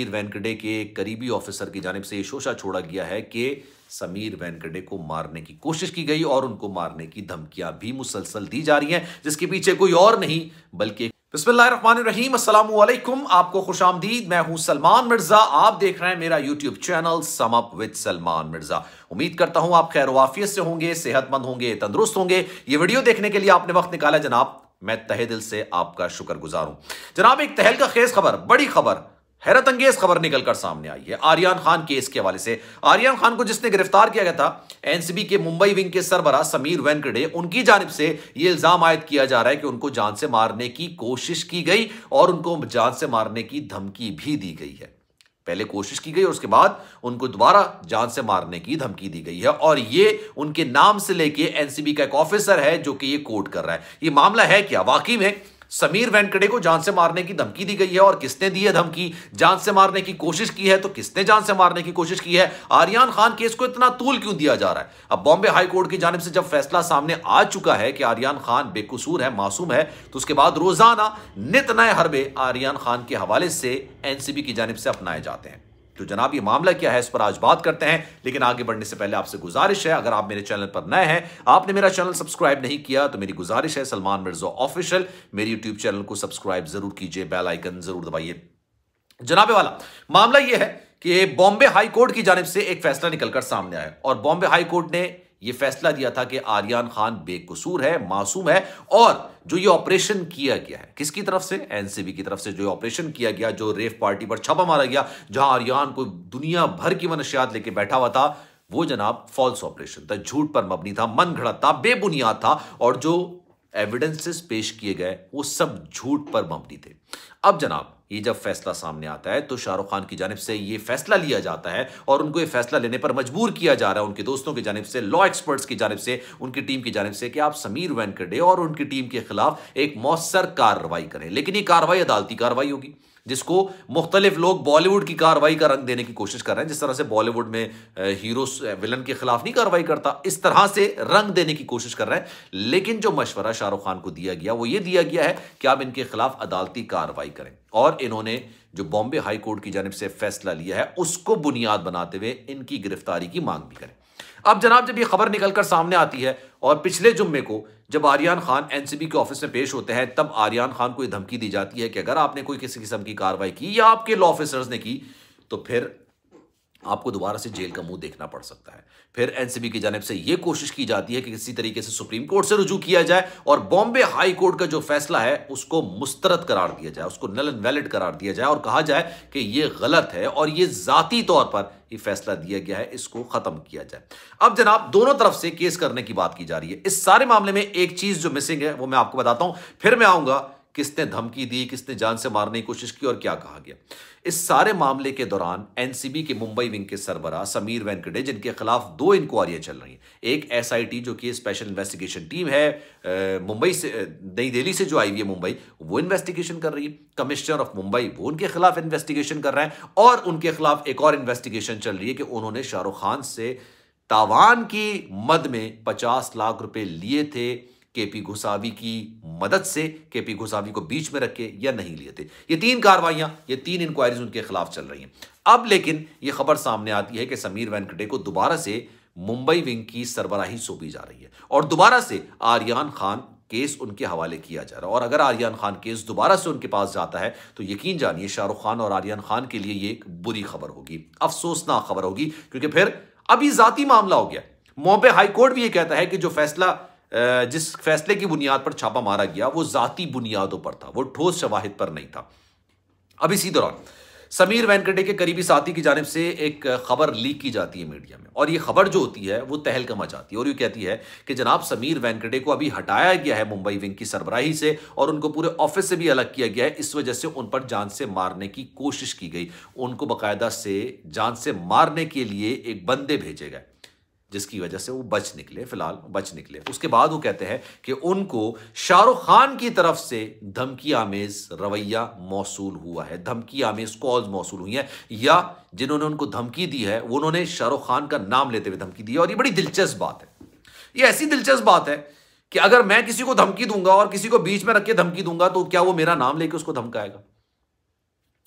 समीर वैनकडे के करीबी ऑफिसर की जानब से ये शोशा छोड़ा गया है कि समीर वैनकडे को मारने की कोशिश की गई और उनको मारने की धमकियां भी मुसलसल दी जा रही हैं जिसके पीछे कोई और नहीं बल्कि अस्सलाम वालेकुम आपको खुश आमदीद मैं हूं सलमान मिर्जा आप देख रहे हैं मेरा YouTube channel sum up with Salman Mirza उम्मीद करता हूं आप खैर वाफियत से होंगे सेहतमंद होंगे तंदुरुस्त होंगे ये वीडियो देखने के लिए आपने वक्त निकाला जनाब मैं तहे दिल से आपका शुक्रगुजार हूं जनाब एक तहल का खेज खबर बड़ी खबर हैरत अंगेज खबर निकलकर सामने आई है आर्यन खान केस के हवाले से आर्यन खान को जिसने गिरफ्तार किया गया था एनसीबी के मुंबई विंग के सरबरा समीर वेंकड़े उनकी जानब से यह इल्जाम आयद किया जा रहा है कि उनको जान से मारने की कोशिश की गई और उनको जान से मारने की धमकी भी दी गई है पहले कोशिश की गई और उसके बाद उनको दोबारा जान से मारने की धमकी दी गई है और ये उनके नाम से लेके एनसीबी का एक ऑफिसर है जो कि ये कोर्ट कर रहा है ये मामला है क्या वाकई में समीर वेंकटे को जान से मारने की धमकी दी गई है और किसने दी है धमकी जान से मारने की कोशिश की है तो किसने जान से मारने की कोशिश की है आर्यन खान केस को इतना तूल क्यों दिया जा रहा है अब बॉम्बे हाईकोर्ट की जानब से जब फैसला सामने आ चुका है कि आर्यन खान बेकसूर है मासूम है तो उसके बाद रोजाना नित नए हरबे आर्यन खान के हवाले से एनसीबी की जानब से अपनाए जाते हैं तो जनाब ये मामला क्या है इस पर आज बात करते हैं लेकिन आगे बढ़ने से पहले आपसे गुजारिश है अगर आप मेरे चैनल पर नए हैं आपने मेरा चैनल सब्सक्राइब नहीं किया तो मेरी गुजारिश है सलमान मिर्जो ऑफिशियल मेरे यूट्यूब चैनल को सब्सक्राइब जरूर कीजिए बेल आइकन जरूर दबाइए जनाबे वाला मामला यह है कि बॉम्बे हाई कोर्ट की जानब से एक फैसला निकलकर सामने आया और बॉम्बे हाई कोर्ट ने यह फैसला दिया था कि आर्यन खान बेकसूर है मासूम है और जो ये ऑपरेशन किया गया है किसकी तरफ से एनसीबी की तरफ से जो ऑपरेशन किया गया जो रेफ पार्टी पर छापा मारा गया जहां आर्यन को दुनिया भर की मनुष्यात लेके बैठा हुआ था वो जनाब फॉल्स ऑपरेशन था झूठ पर मबनी था मन घड़त था बेबुनियाद था और जो एविडेंसेस पेश किए गए वो सब झूठ पर मबनी थे अब जनाब ये जब फैसला सामने आता है तो शाहरुख खान की जानब से ये फैसला लिया जाता है और उनको ये फैसला लेने पर मजबूर किया जा रहा है उनके दोस्तों की जानब से लॉ एक्सपर्ट्स की जानब से उनकी टीम की जानब से कि आप समीर वैनकडे और उनकी टीम के खिलाफ एक मौसर कार्रवाई करें लेकिन ये कार्रवाई अदालती कार्रवाई होगी जिसको मुख्तलिफ लोग बॉलीवुड की कार्रवाई का रंग देने की कोशिश कर रहे हैं जिस तरह से बॉलीवुड में हीरो विलन के खिलाफ नहीं कार्रवाई करता इस तरह से रंग देने की कोशिश कर रहे हैं लेकिन जो मशवरा शाहरुख खान को दिया गया वो ये दिया गया है कि आप इनके खिलाफ अदालती कार्रवाई करें और इन्होंने जो बॉम्बे हाईकोर्ट की जानब से फैसला लिया है उसको बुनियाद बनाते हुए इनकी गिरफ्तारी की मांग भी करें अब जनाब जब ये खबर निकलकर सामने आती है और पिछले जुम्मे को जब आर्यन खान एनसीबी के ऑफिस में पेश होते हैं तब आर्यन खान को यह धमकी दी जाती है कि अगर आपने कोई किसी किस्म की कार्रवाई की या आपके लॉ ऑफिसर्स ने की तो फिर आपको दोबारा से जेल का मुंह देखना पड़ सकता है फिर एनसीबी की जानब से यह कोशिश की जाती है कि किसी तरीके से सुप्रीम कोर्ट से रुजू किया जाए और बॉम्बे हाई कोर्ट का जो फैसला है उसको मुस्तरद करार दिया जाए उसको नल एंड वैलिड करार दिया जाए और कहा जाए कि यह गलत है और यह जाती तौर पर ये फैसला दिया गया है इसको खत्म किया जाए अब जनाब दोनों तरफ से केस करने की बात की जा रही है इस सारे मामले में एक चीज जो मिसिंग है वो मैं आपको बताता हूं फिर मैं आऊंगा किसने धमकी दी किसने जान से मारने की कोशिश की और क्या कहा गया इस सारे मामले के दौरान एनसीबी के मुंबई विंग के सरबरा समीर वेंकटे जिनके खिलाफ दो इंक्वायरियां चल रही हैं एक एसआईटी जो कि स्पेशल इन्वेस्टिगेशन टीम है मुंबई से नई दिल्ली से जो आई हुई है मुंबई वो इन्वेस्टिगेशन कर रही है कमिश्नर ऑफ मुंबई वो उनके खिलाफ इन्वेस्टिगेशन कर रहे हैं और उनके खिलाफ एक और इन्वेस्टिगेशन चल रही है कि उन्होंने शाहरुख खान से तावान की मद में पचास लाख रुपए लिए थे केपी घुसावी की मदद से के पी गोस्वामी को बीच में रखे या नहीं लिए थे ये तीन कार्रवाइयाँ ये तीन इंक्वायरीज उनके खिलाफ चल रही हैं अब लेकिन ये खबर सामने आती है कि समीर वैनकटे को दोबारा से मुंबई विंग की सरबराही सौंपी जा रही है और दोबारा से आर्यन खान केस उनके हवाले किया जा रहा है और अगर आर्यन खान केस दोबारा से उनके पास जाता है तो यकीन जानिए शाहरुख खान और आर्यन खान के लिए ये एक बुरी खबर होगी अफसोसनाक खबर होगी क्योंकि फिर अभी जाती मामला हो गया मोहबे हाईकोर्ट भी ये कहता है कि जो फैसला जिस फैसले की बुनियाद पर छापा मारा गया वो ज़ाती बुनियादों पर था वो ठोस शवाहिद पर नहीं था अब इसी दौरान समीर वेंकटे के करीबी साथी की जानब से एक खबर लीक की जाती है मीडिया में और ये खबर जो होती है वो तहलकमा जाती है और ये कहती है कि जनाब समीर वेंकटे को अभी हटाया गया है मुंबई विंग की सरबराही से और उनको पूरे ऑफिस से भी अलग किया गया है इस वजह से उन पर जान से मारने की कोशिश की गई उनको बाकायदा से जान से मारने के लिए एक बंदे भेजे गए जिसकी वजह से वो बच निकले फिलहाल बच निकले उसके बाद वो कहते हैं कि उनको शाहरुख खान की तरफ से धमकी आमेज रवैया मौसू हुआ है धमकी आमेज कॉल्स मौसू हुई हैं या जिन्होंने उनको धमकी दी है उन्होंने शाहरुख खान का नाम लेते हुए धमकी दी है और ये बड़ी दिलचस्प बात है ये ऐसी दिलचस्प बात है कि अगर मैं किसी को धमकी दूंगा और किसी को बीच में रख के धमकी दूंगा तो क्या वो मेरा नाम लेके उसको धमकाएगा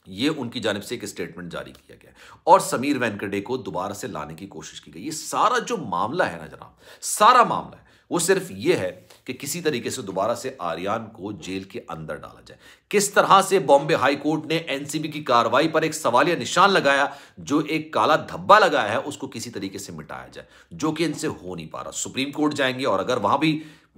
ये उनकी जानब से एक स्टेटमेंट जारी किया गया और समीर वैनकडे को दोबारा से लाने की कोशिश की गई ये सारा जो मामला है ना जनाब सारा मामला है वो सिर्फ ये है कि किसी तरीके से दोबारा से आर्यन को जेल के अंदर डाला जाए किस तरह से बॉम्बे हाई कोर्ट ने एनसीबी की कार्रवाई पर एक सवालिया निशान लगाया जो एक काला धब्बा लगाया है उसको किसी तरीके से मिटाया जाए जो कि इनसे हो नहीं पा रहा सुप्रीम कोर्ट जाएंगे और अगर वहां भी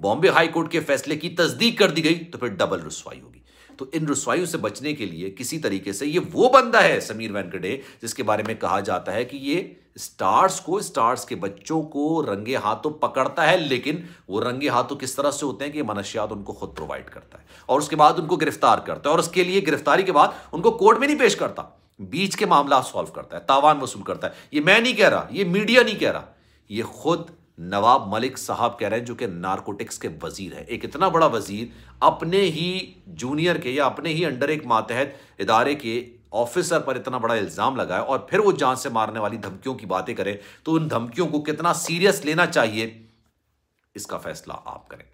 बॉम्बे हाईकोर्ट के फैसले की तस्दीक कर दी गई तो फिर डबल रसवाई होगी तो इन रसवाइयों से बचने के लिए किसी तरीके से ये वो बंदा है समीर वेंकटे जिसके बारे में कहा जाता है कि ये स्टार्स को स्टार्स के बच्चों को रंगे हाथों पकड़ता है लेकिन वो रंगे हाथों किस तरह से होते हैं कि मनशियात उनको खुद प्रोवाइड करता है और उसके बाद उनको गिरफ्तार करता है और उसके लिए गिरफ्तारी के बाद उनको कोर्ट में नहीं पेश करता बीच के मामला सॉल्व करता है तावान वसूल करता है ये मैं नहीं कह रहा ये मीडिया नहीं कह रहा ये खुद नवाब मलिक साहब कह रहे हैं जो कि नारकोटिक्स के वजीर हैं एक इतना बड़ा वजीर अपने ही जूनियर के या अपने ही अंडर एक मातहत इदारे के ऑफिसर पर इतना बड़ा इल्ज़ाम लगाए और फिर वो जान से मारने वाली धमकियों की बातें करें तो उन धमकियों को कितना सीरियस लेना चाहिए इसका फैसला आप करें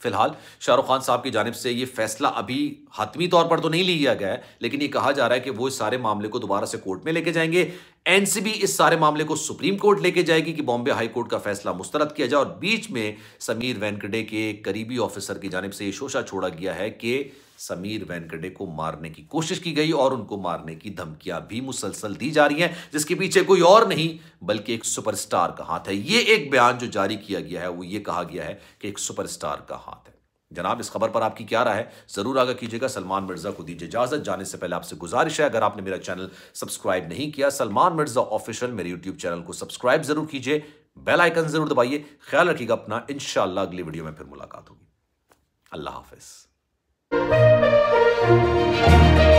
फिलहाल शाहरुख खान साहब की जानब से ये फैसला अभी हतमी तौर पर तो नहीं लिया गया है लेकिन ये कहा जा रहा है कि वो इस सारे मामले को दोबारा से कोर्ट में लेके जाएंगे एनसीबी इस सारे मामले को सुप्रीम कोर्ट लेके जाएगी कि बॉम्बे हाई कोर्ट का फैसला मुस्तरद किया जाए और बीच में समीर वेंकटे के करीबी ऑफिसर की जानब से यह शोशा छोड़ा गया है कि समीर वेंकटे को मारने की कोशिश की गई और उनको मारने की धमकियां भी मुसलसल दी जा रही हैं जिसके पीछे कोई और नहीं बल्कि एक सुपरस्टार का हाथ है ये एक बयान जो जारी किया गया है वो ये कहा गया है कि एक सुपरस्टार का हाथ है जनाब इस खबर पर आपकी क्या राय है जरूर आगा कीजिएगा सलमान मिर्जा को दीजिए इजाजत जाने से पहले आपसे गुजारिश है अगर आपने मेरा चैनल सब्सक्राइब नहीं किया सलमान मिर्जा ऑफिशियल मेरे यूट्यूब चैनल को सब्सक्राइब जरूर कीजिए बेल आइकन जरूर दबाइए ख्याल रखिएगा अपना इनशाला अगली वीडियो में फिर मुलाकात होगी अल्लाह हाफिज